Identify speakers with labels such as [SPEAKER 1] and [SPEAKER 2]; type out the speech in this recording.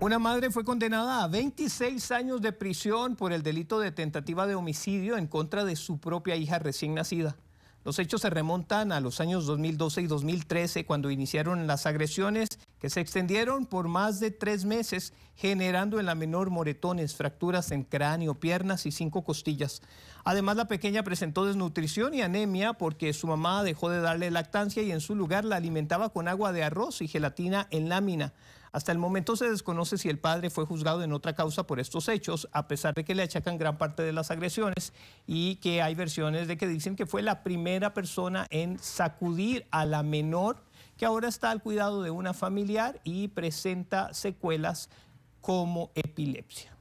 [SPEAKER 1] Una madre fue condenada a 26 años de prisión por el delito de tentativa de homicidio en contra de su propia hija recién nacida. Los hechos se remontan a los años 2012 y 2013, cuando iniciaron las agresiones que se extendieron por más de tres meses, generando en la menor moretones, fracturas en cráneo, piernas y cinco costillas. Además, la pequeña presentó desnutrición y anemia porque su mamá dejó de darle lactancia y en su lugar la alimentaba con agua de arroz y gelatina en lámina. Hasta el momento se desconoce si el padre fue juzgado en otra causa por estos hechos, a pesar de que le achacan gran parte de las agresiones y que hay versiones de que dicen que fue la primera persona en sacudir a la menor que ahora está al cuidado de una familiar y presenta secuelas como epilepsia.